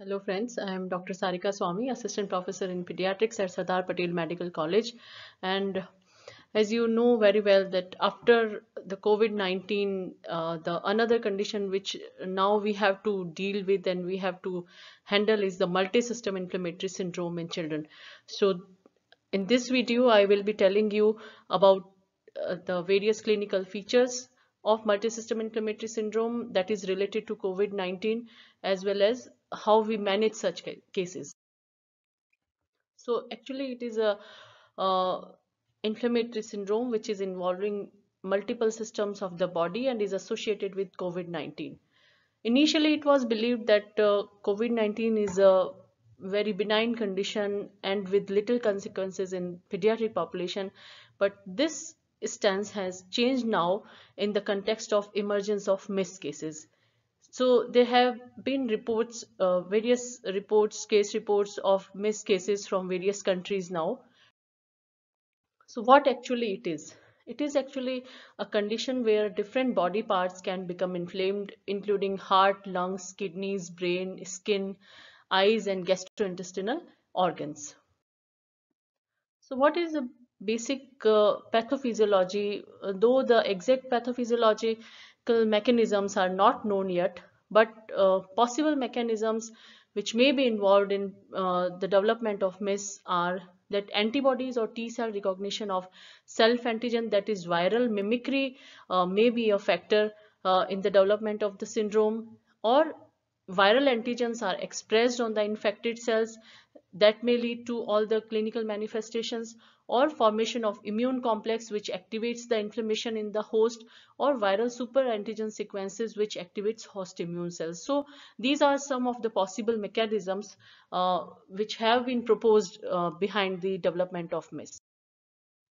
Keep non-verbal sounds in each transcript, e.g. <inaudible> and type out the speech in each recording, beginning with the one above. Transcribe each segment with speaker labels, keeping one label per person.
Speaker 1: Hello friends, I am Dr. Sarika Swami, Assistant Professor in Pediatrics at Sadar Patel Medical College and as you know very well that after the COVID-19, uh, the another condition which now we have to deal with and we have to handle is the multi-system inflammatory syndrome in children. So in this video, I will be telling you about uh, the various clinical features of multi-system inflammatory syndrome that is related to COVID-19 as well as how we manage such ca cases. So actually it is a uh, inflammatory syndrome which is involving multiple systems of the body and is associated with COVID-19. Initially it was believed that uh, COVID-19 is a very benign condition and with little consequences in pediatric population but this stance has changed now in the context of emergence of missed cases so there have been reports uh, various reports case reports of missed cases from various countries now so what actually it is it is actually a condition where different body parts can become inflamed including heart lungs kidneys brain skin eyes and gastrointestinal organs so what is the basic uh, pathophysiology uh, though the exact pathophysiology biological mechanisms are not known yet, but uh, possible mechanisms which may be involved in uh, the development of MIS are that antibodies or T cell recognition of self antigen that is viral mimicry uh, may be a factor uh, in the development of the syndrome or viral antigens are expressed on the infected cells that may lead to all the clinical manifestations or formation of immune complex which activates the inflammation in the host or viral superantigen sequences which activates host immune cells. So these are some of the possible mechanisms uh, which have been proposed uh, behind the development of MIS.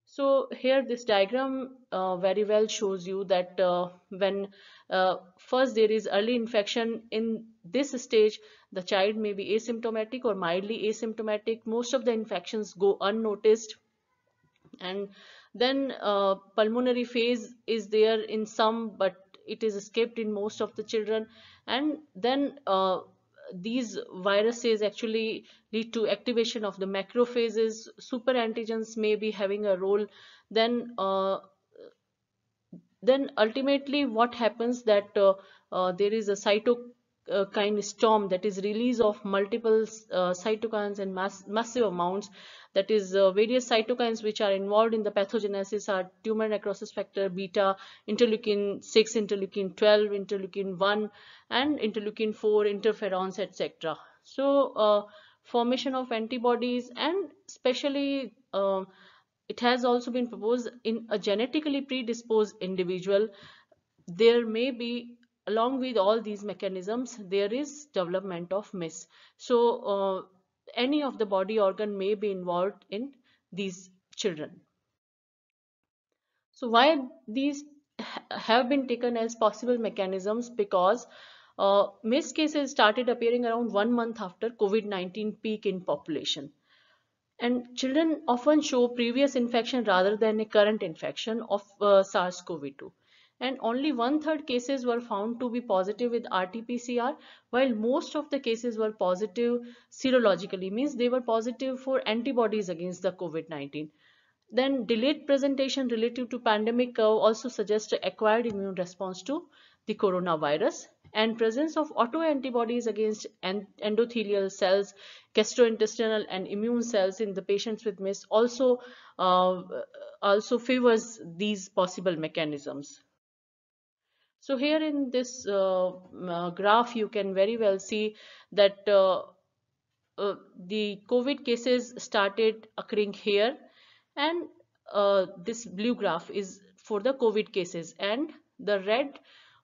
Speaker 1: So here this diagram uh, very well shows you that uh, when uh, first there is early infection in this stage, the child may be asymptomatic or mildly asymptomatic. Most of the infections go unnoticed and then uh, pulmonary phase is there in some but it is escaped in most of the children and then uh, these viruses actually lead to activation of the macrophages super antigens may be having a role then uh, then ultimately what happens that uh, uh, there is a cytokine storm that is release of multiple uh, cytokines and mass, massive amounts that is uh, various cytokines which are involved in the pathogenesis are tumor necrosis factor beta interleukin 6 interleukin 12 interleukin 1 and interleukin 4 interferons etc so uh, formation of antibodies and especially uh, um, it has also been proposed in a genetically predisposed individual there may be along with all these mechanisms there is development of mis so uh, any of the body organ may be involved in these children. So why these have been taken as possible mechanisms because uh, cases started appearing around one month after COVID-19 peak in population. And children often show previous infection rather than a current infection of uh, SARS-CoV-2 and only one-third cases were found to be positive with RT-PCR while most of the cases were positive serologically means they were positive for antibodies against the COVID-19. Then delayed presentation relative to pandemic curve also suggests acquired immune response to the coronavirus and presence of autoantibodies against endothelial cells, gastrointestinal and immune cells in the patients with MIS also, uh, also favors these possible mechanisms. So here in this uh, uh, graph, you can very well see that uh, uh, the COVID cases started occurring here and this blue graph is for the COVID cases and the red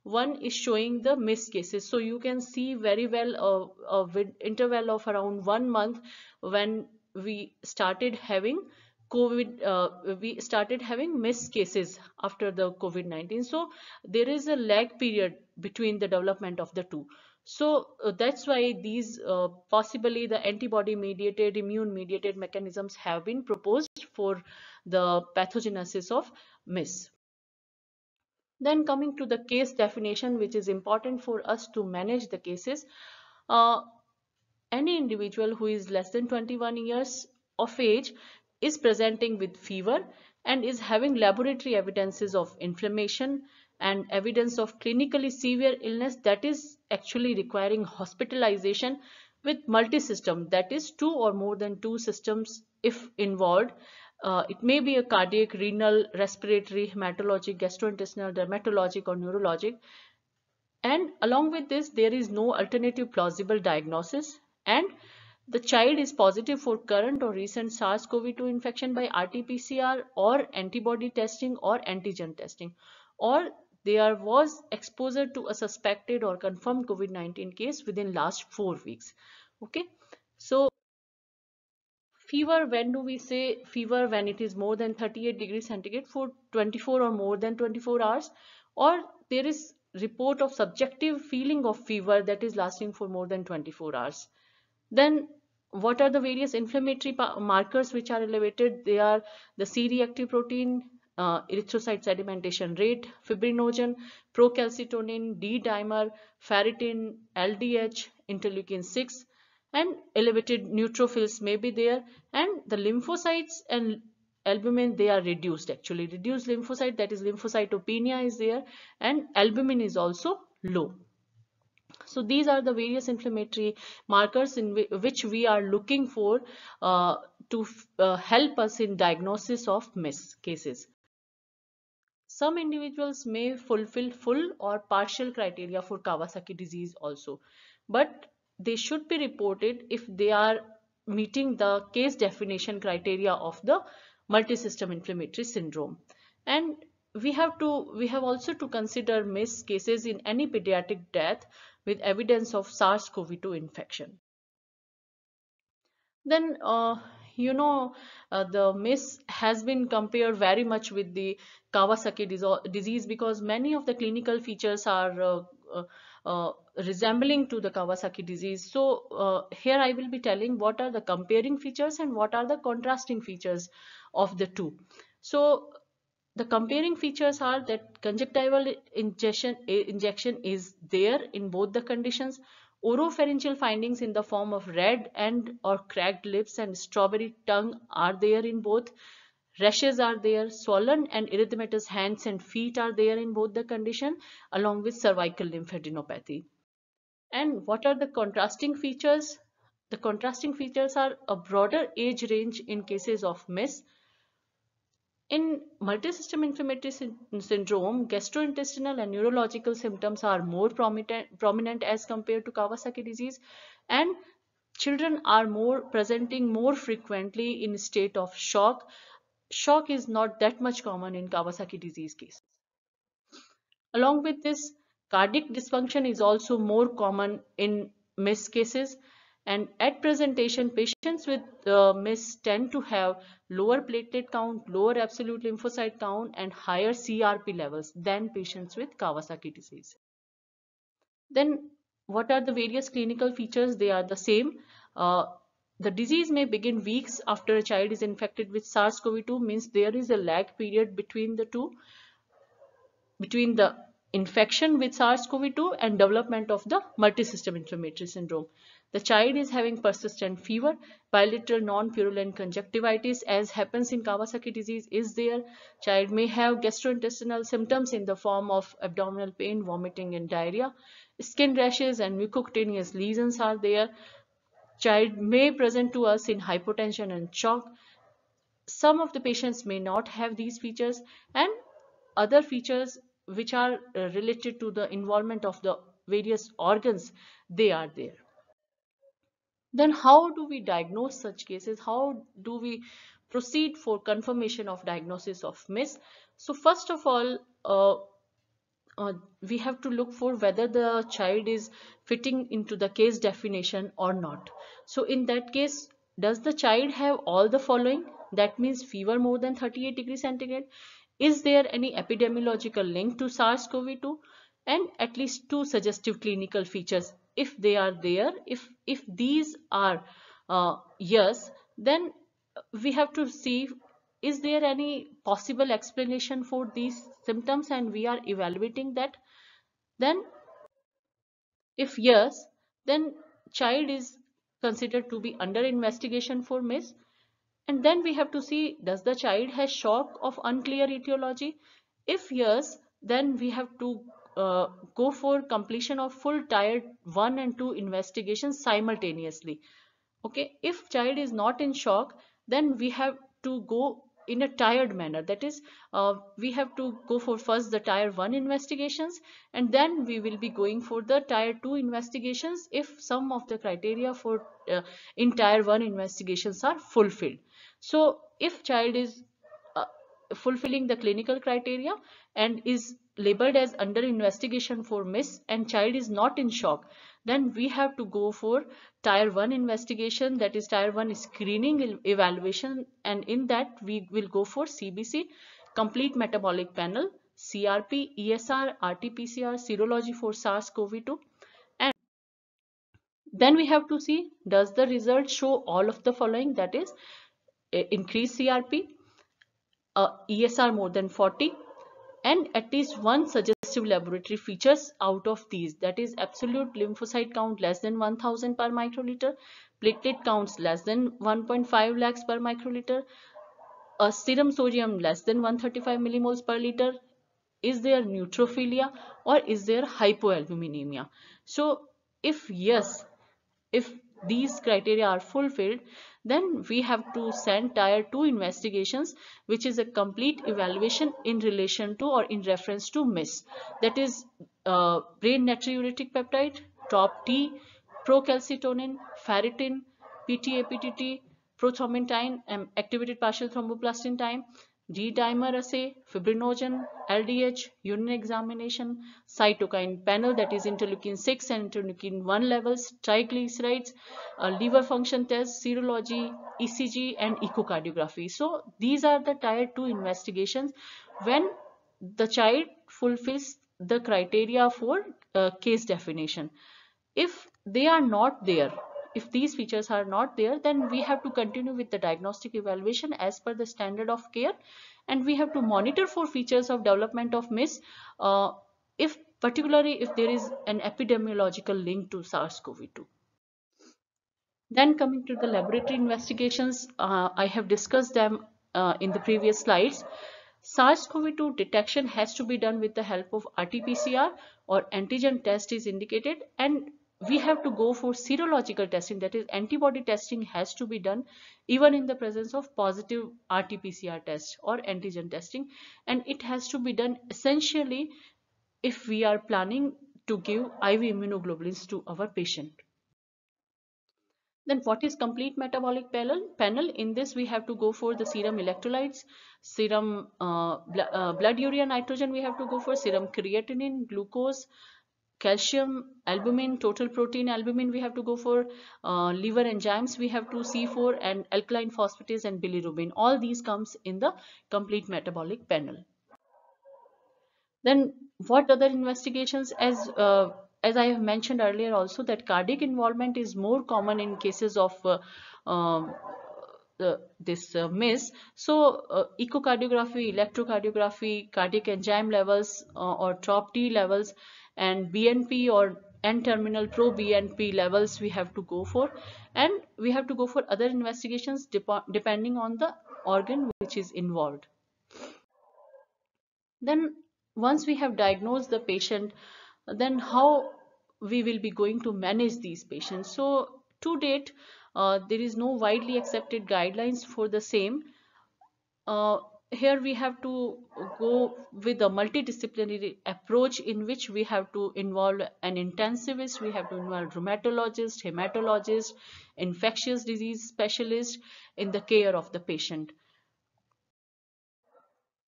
Speaker 1: one is showing the missed cases so you can see very well a, a interval of around one month when we started having COVID, uh, we started having missed cases after the COVID-19. So there is a lag period between the development of the two. So uh, that's why these uh, possibly the antibody mediated, immune mediated mechanisms have been proposed for the pathogenesis of MIS. Then coming to the case definition, which is important for us to manage the cases. Uh, any individual who is less than 21 years of age is presenting with fever and is having laboratory evidences of inflammation and evidence of clinically severe illness that is actually requiring hospitalization with multi-system, that is two or more than two systems if involved uh, it may be a cardiac renal respiratory hematologic gastrointestinal dermatologic or neurologic and along with this there is no alternative plausible diagnosis and the child is positive for current or recent SARS-CoV-2 infection by RT-PCR or antibody testing or antigen testing or there was exposure to a suspected or confirmed COVID-19 case within last 4 weeks. Okay. So fever when do we say fever when it is more than 38 degrees centigrade for 24 or more than 24 hours or there is report of subjective feeling of fever that is lasting for more than 24 hours. Then what are the various inflammatory markers which are elevated? They are the C-reactive protein, uh, erythrocyte sedimentation rate, fibrinogen, procalcitonin, D-dimer, ferritin, LDH, interleukin-6 and elevated neutrophils may be there and the lymphocytes and albumin they are reduced actually reduced lymphocyte that is lymphocytopenia is there and albumin is also low so these are the various inflammatory markers in which we are looking for uh, to uh, help us in diagnosis of MIS cases. Some individuals may fulfill full or partial criteria for Kawasaki disease also, but they should be reported if they are meeting the case definition criteria of the multisystem inflammatory syndrome. And we have to we have also to consider Miss cases in any pediatric death with evidence of SARS-CoV-2 infection. Then uh, you know uh, the Miss has been compared very much with the Kawasaki disease because many of the clinical features are uh, uh, uh resembling to the Kawasaki disease. So uh, here I will be telling what are the comparing features and what are the contrasting features of the two. So the comparing features are that conjunctival eh, injection is there in both the conditions. Oropharyngeal findings in the form of red and or cracked lips and strawberry tongue are there in both. Rashes are there, swollen and erythematous hands and feet are there in both the condition along with cervical lymphadenopathy. And what are the contrasting features? The contrasting features are a broader age range in cases of MS, in multisystem inflammatory sy syndrome, gastrointestinal and neurological symptoms are more prominent, as compared to Kawasaki disease and children are more presenting more frequently in state of shock. Shock is not that much common in Kawasaki disease cases. Along with this, cardiac dysfunction is also more common in MIS cases and at presentation patients with uh, MIS tend to have lower platelet count, lower absolute lymphocyte count and higher CRP levels than patients with Kawasaki disease. Then what are the various clinical features? They are the same. Uh, the disease may begin weeks after a child is infected with SARS-CoV-2 means there is a lag period between the two, between the infection with SARS-CoV-2 and development of the multisystem inflammatory syndrome. The child is having persistent fever, bilateral non-purulent conjunctivitis as happens in Kawasaki disease is there. Child may have gastrointestinal symptoms in the form of abdominal pain, vomiting and diarrhea. Skin rashes and mucocutaneous lesions are there. Child may present to us in hypotension and shock. Some of the patients may not have these features and other features which are uh, related to the involvement of the various organs, they are there. Then how do we diagnose such cases? How do we proceed for confirmation of diagnosis of MIS? So first of all, uh, uh, we have to look for whether the child is fitting into the case definition or not. So in that case, does the child have all the following? That means fever more than 38 degrees centigrade. Is there any epidemiological link to SARS-CoV-2? And at least two suggestive clinical features if they are there if if these are uh, yes then we have to see is there any possible explanation for these symptoms and we are evaluating that then if yes then child is considered to be under investigation for miss, and then we have to see does the child has shock of unclear etiology if yes then we have to uh, go for completion of full tier 1 and 2 investigations simultaneously okay if child is not in shock then we have to go in a tired manner that is uh, we have to go for first the tier 1 investigations and then we will be going for the tier 2 investigations if some of the criteria for uh, in tier 1 investigations are fulfilled so if child is fulfilling the clinical criteria and is labeled as under investigation for miss and child is not in shock then we have to go for tier 1 investigation that is tier 1 screening evaluation and in that we will go for CBC complete metabolic panel CRP ESR RT-PCR serology for SARS-CoV-2 and then we have to see does the result show all of the following that is eh, increased CRP ESR more than 40 and at least one suggestive laboratory features out of these that is absolute lymphocyte count less than 1000 per microliter platelet counts less than 1.5 lakhs per microliter a serum sodium less than 135 millimoles per liter is there neutrophilia or is there hypoalbuminemia so if yes if these criteria are fulfilled then we have to send tier 2 investigations which is a complete evaluation in relation to or in reference to MIS that is uh, brain natriuretic peptide top T procalcitonin ferritin PTAPTT prothrombin time and activated partial thromboplastin time D-dimer assay, fibrinogen, LDH, urine examination, cytokine panel that is interleukin 6 and interleukin 1 levels, triglycerides, uh, liver function test, serology, ECG and echocardiography. So these are the tier 2 investigations when the child fulfills the criteria for uh, case definition. If they are not there, if these features are not there then we have to continue with the diagnostic evaluation as per the standard of care and we have to monitor for features of development of MIS uh, if particularly if there is an epidemiological link to SARS-CoV-2. Then coming to the laboratory investigations, uh, I have discussed them uh, in the previous slides. SARS-CoV-2 detection has to be done with the help of RT-PCR or antigen test is indicated and we have to go for serological testing that is antibody testing has to be done even in the presence of positive RT-PCR test or antigen testing and it has to be done essentially if we are planning to give IV immunoglobulins to our patient. Then what is complete metabolic panel? Panel in this we have to go for the serum electrolytes, serum uh, bl uh, blood uh, urea nitrogen we have to go for, serum creatinine, glucose, calcium albumin total protein albumin we have to go for uh, liver enzymes we have to c4 and alkaline phosphatase and bilirubin all these comes in the complete metabolic panel then what other investigations as uh, as i have mentioned earlier also that cardiac involvement is more common in cases of uh, um, this uh, miss so uh, echocardiography electrocardiography cardiac enzyme levels uh, or top t levels and bnp or n-terminal pro bnp levels we have to go for and we have to go for other investigations depending on the organ which is involved then once we have diagnosed the patient then how we will be going to manage these patients so to date uh, there is no widely accepted guidelines for the same uh, here we have to go with a multidisciplinary approach in which we have to involve an intensivist, we have to involve rheumatologist, hematologist, infectious disease specialist in the care of the patient.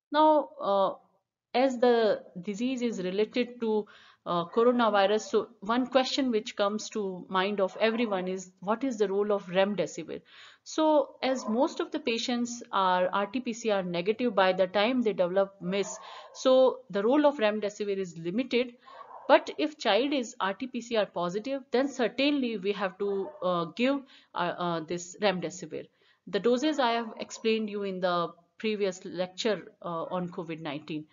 Speaker 1: Now, uh, as the disease is related to uh, coronavirus. So one question which comes to mind of everyone is what is the role of remdesivir? So as most of the patients are RT-PCR negative by the time they develop MIS, so the role of remdesivir is limited. But if child is RT-PCR positive, then certainly we have to uh, give uh, uh, this remdesivir. The doses I have explained you in the previous lecture uh, on COVID-19.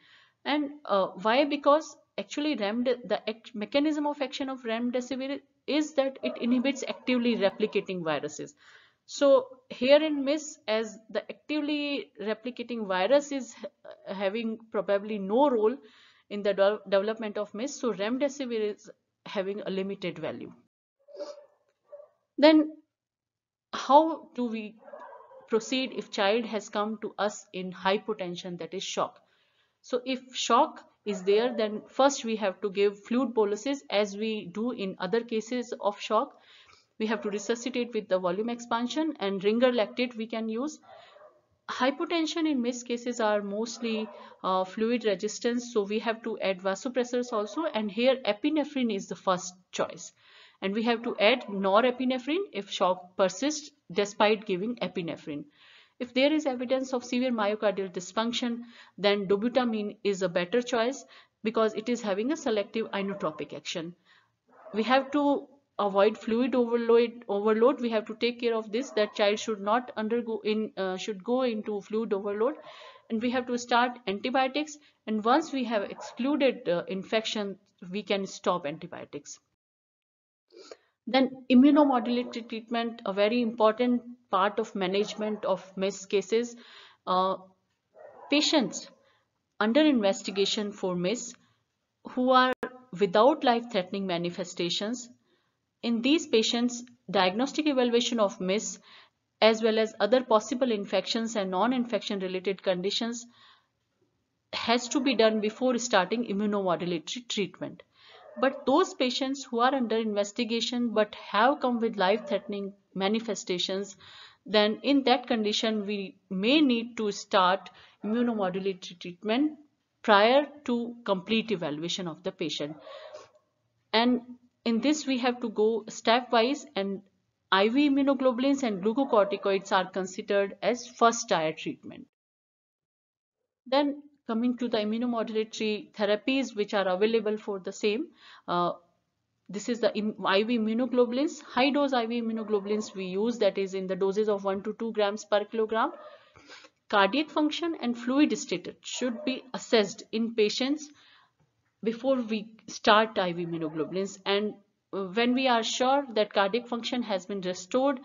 Speaker 1: And uh, why? Because actually the mechanism of action of remdesivir is that it inhibits actively replicating viruses. So here in MIS, as the actively replicating virus is having probably no role in the de development of MIS, so remdesivir is having a limited value. Then how do we proceed if child has come to us in hypotension that is shock? So if shock is there then first we have to give fluid boluses as we do in other cases of shock we have to resuscitate with the volume expansion and ringer lactate we can use hypotension in MIS cases are mostly uh, fluid resistance so we have to add vasopressors also and here epinephrine is the first choice and we have to add norepinephrine if shock persists despite giving epinephrine if there is evidence of severe myocardial dysfunction, then dobutamine is a better choice because it is having a selective inotropic action. We have to avoid fluid overload overload we have to take care of this that child should not undergo in uh, should go into fluid overload and we have to start antibiotics and once we have excluded uh, infection we can stop antibiotics then immunomodulatory treatment, a very important part of management of MIS cases. Uh, patients under investigation for MIS who are without life-threatening manifestations. In these patients, diagnostic evaluation of MIS as well as other possible infections and non-infection related conditions has to be done before starting immunomodulatory treatment. But those patients who are under investigation but have come with life-threatening manifestations, then in that condition, we may need to start immunomodulatory treatment prior to complete evaluation of the patient. And in this, we have to go stepwise and IV immunoglobulins and glucocorticoids are considered as first tier treatment. Then coming to the immunomodulatory therapies which are available for the same uh, this is the IV immunoglobulins high dose IV immunoglobulins we use that is in the doses of 1 to 2 grams per kilogram cardiac function and fluid status should be assessed in patients before we start IV immunoglobulins and uh, when we are sure that cardiac function has been restored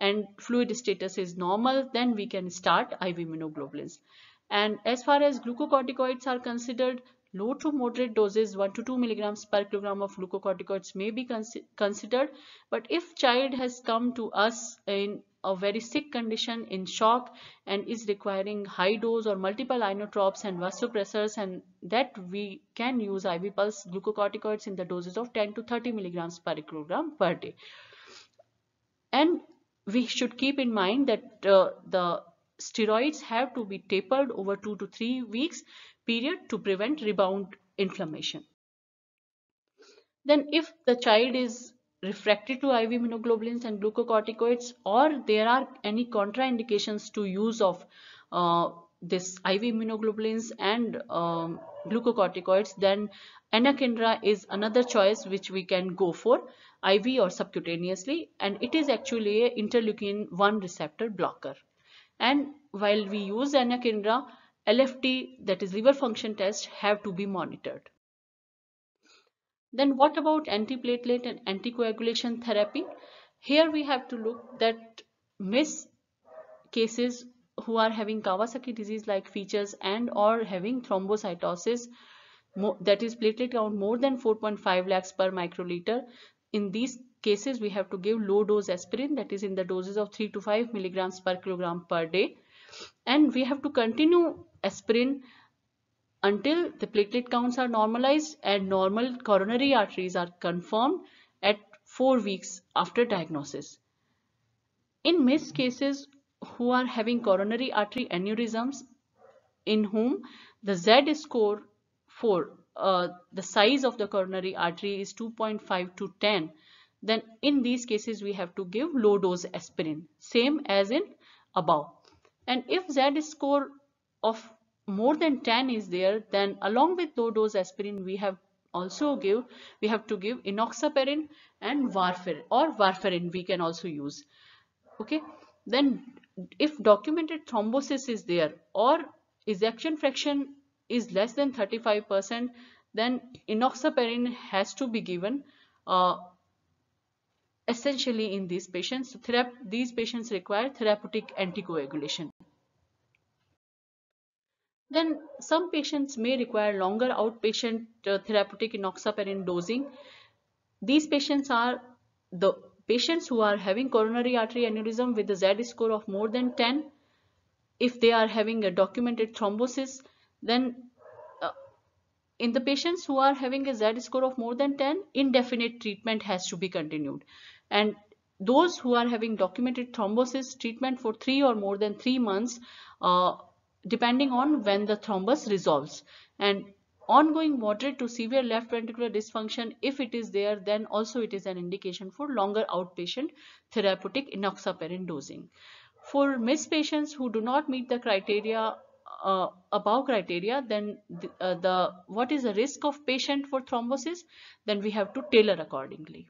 Speaker 1: and fluid status is normal then we can start IV immunoglobulins. And as far as glucocorticoids are considered, low to moderate doses 1 to 2 milligrams per kilogram of glucocorticoids may be considered but if child has come to us in a very sick condition in shock and is requiring high dose or multiple inotropes and vasopressors and that we can use IV pulse glucocorticoids in the doses of 10 to 30 milligrams per kilogram per day and we should keep in mind that uh, the steroids have to be tapered over 2 to 3 weeks period to prevent rebound inflammation. Then if the child is refractory to IV immunoglobulins and glucocorticoids or there are any contraindications to use of uh, this IV immunoglobulins and um, glucocorticoids then anakinra is another choice which we can go for IV or subcutaneously and it is actually a interleukin 1 receptor blocker and while we use anakinra LFT that is liver function test have to be monitored. Then what about antiplatelet and anticoagulation therapy? Here we have to look that miss cases who are having Kawasaki disease like features and or having thrombocytosis that is platelet count more than 4.5 lakhs per microliter in these cases, we have to give low dose aspirin that is in the doses of 3 to 5 milligrams per kilogram per day. And we have to continue aspirin until the platelet counts are normalized and normal coronary arteries are confirmed at 4 weeks after diagnosis. In missed cases who are having coronary artery aneurysms in whom the Z score for uh, the size of the coronary artery is 2.5 to 10 then in these cases we have to give low dose aspirin same as in above and if Z score of more than 10 is there then along with low dose aspirin we have also give we have to give enoxaparin and warfarin or warfarin we can also use okay then if documented thrombosis is there or ejection fraction is less than 35 percent then enoxaparin has to be given uh, Essentially in these patients, these patients require therapeutic anticoagulation. Then some patients may require longer outpatient uh, therapeutic enoxaparin dosing. These patients are the patients who are having coronary artery aneurysm with a Z score of more than 10. If they are having a documented thrombosis, then uh, in the patients who are having a Z score of more than 10, indefinite treatment has to be continued and those who are having documented thrombosis treatment for three or more than three months uh, depending on when the thrombus resolves and ongoing moderate to severe left ventricular dysfunction if it is there then also it is an indication for longer outpatient therapeutic enoxaparin dosing for MIS patients who do not meet the criteria uh, above criteria then the, uh, the what is the risk of patient for thrombosis then we have to tailor accordingly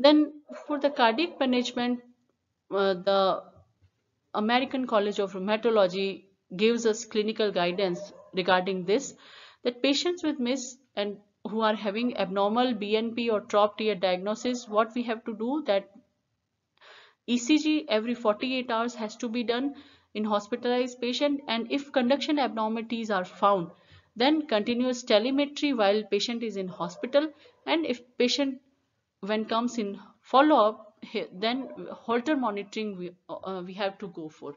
Speaker 1: then for the cardiac management, uh, the American College of Rheumatology gives us clinical guidance regarding this that patients with MIS and who are having abnormal BNP or trop diagnosis, what we have to do that ECG every 48 hours has to be done in hospitalized patient and if conduction abnormalities are found, then continuous telemetry while patient is in hospital and if patient when comes in follow-up then Holter monitoring we, uh, we have to go for.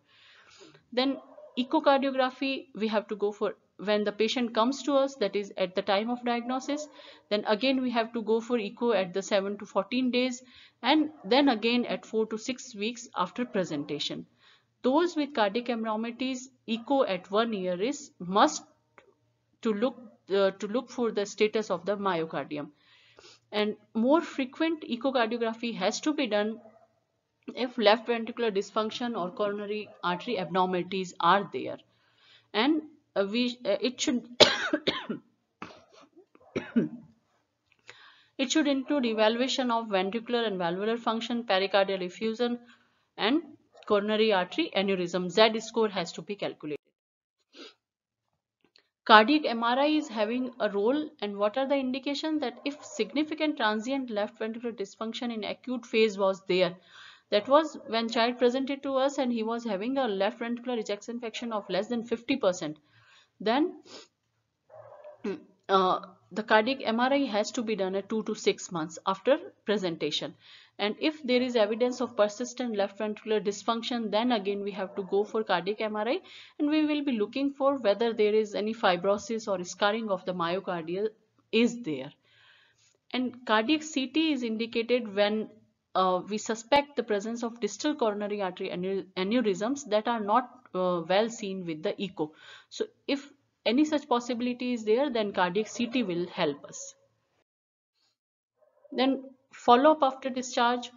Speaker 1: Then echocardiography we have to go for when the patient comes to us that is at the time of diagnosis then again we have to go for echo at the 7 to 14 days and then again at 4 to 6 weeks after presentation. Those with cardiac abnormalities echo at 1 year is must to look uh, to look for the status of the myocardium and more frequent echocardiography has to be done if left ventricular dysfunction or coronary artery abnormalities are there and uh, we uh, it should <coughs> it should include evaluation of ventricular and valvular function pericardial effusion and coronary artery aneurysm z score has to be calculated cardiac MRI is having a role and what are the indications that if significant transient left ventricular dysfunction in acute phase was there that was when child presented to us and he was having a left ventricular ejection fraction of less than 50 percent then uh, the cardiac MRI has to be done at 2 to 6 months after presentation. And if there is evidence of persistent left ventricular dysfunction, then again we have to go for cardiac MRI and we will be looking for whether there is any fibrosis or scarring of the myocardial is there. And cardiac CT is indicated when uh, we suspect the presence of distal coronary artery aneurysms that are not uh, well seen with the echo. So if any such possibility is there, then cardiac CT will help us. Then follow-up after discharge.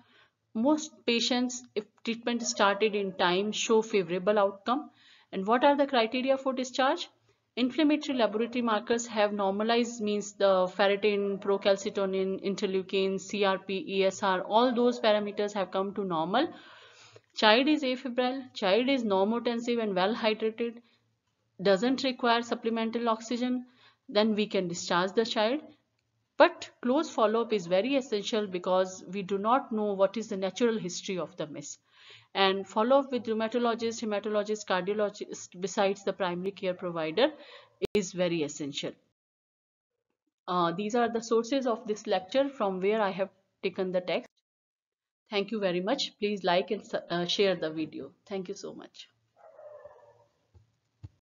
Speaker 1: Most patients, if treatment started in time, show favorable outcome. And what are the criteria for discharge? Inflammatory laboratory markers have normalized means the ferritin, procalcitonin, interleukin, CRP, ESR, all those parameters have come to normal. Child is afebrile, child is normotensive and well hydrated doesn't require supplemental oxygen, then we can discharge the child. But close follow-up is very essential because we do not know what is the natural history of the miss. And follow-up with rheumatologist, hematologist, cardiologist besides the primary care provider is very essential. Uh, these are the sources of this lecture from where I have taken the text. Thank you very much. Please like and uh, share the video. Thank you so much.